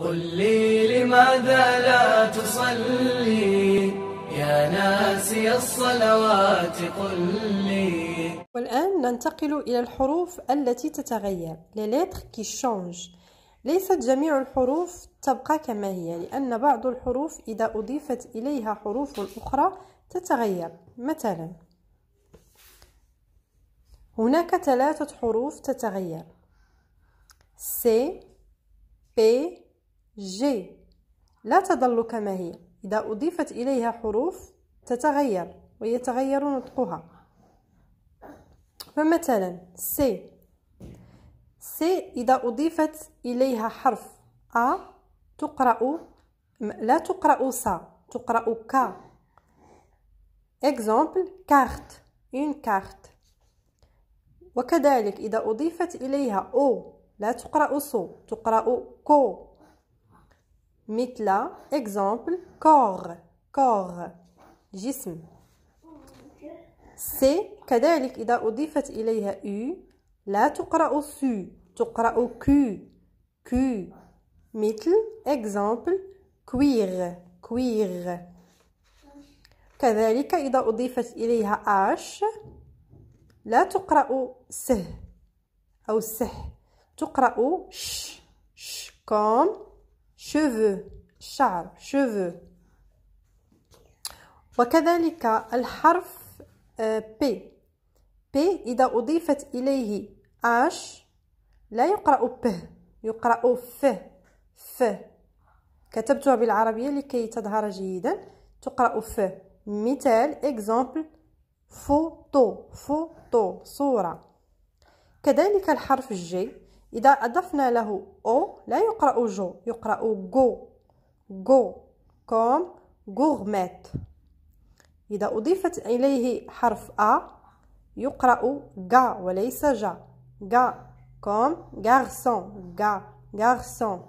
قل لي لماذا لا تصلي يا ناسي الصلوات قل لي والآن ننتقل إلى الحروف التي تتغير les lettres qui changent ليست جميع الحروف تبقى كما هي لأن بعض الحروف إذا أضيفت إليها حروف أخرى تتغير مثلا هناك ثلاثة حروف تتغير سي بي جي لا تظل كما هي إذا أضيفت إليها حروف تتغير ويتغير نطقها فمثلا سي سي إذا أضيفت إليها حرف أ تقرأ لا تقرأ سا تقرأ كا exemple كارت une كارت وكذلك إذا أضيفت إليها أو لا تقرأ سو تقرأ كو مثل exemple كور كور جسم سي كذلك إذا أضيفت إليها U لا تقرأ سو تقرأ كو كو مثل exemple كوير كوير كذلك إذا أضيفت إليها آش لا تقرأ سه أو سه تقرأ ش ش كوم cheveux شعر cheveux وكذلك الحرف آه، P P إذا أضيفت إليه H لا يقرأ p يقرأ ف ف كتبتها بالعربية لكي تظهر جيدا تقرأ ف مثال example فوتو فوتو صورة كذلك الحرف جي إذا أضفنا له أو لا يقرأ جو يقرأ جو جو كوم غورميت إذا أضيفت إليه حرف أ يقرأ غا وليس جا غا كوم غارسون غا غارسون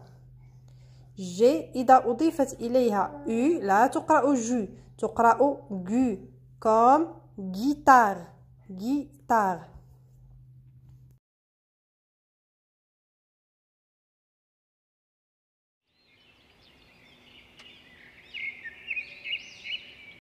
جي إذا أضيفت إليها أو لا تقرأ جو تقرأ جو كوم جيتار جيتار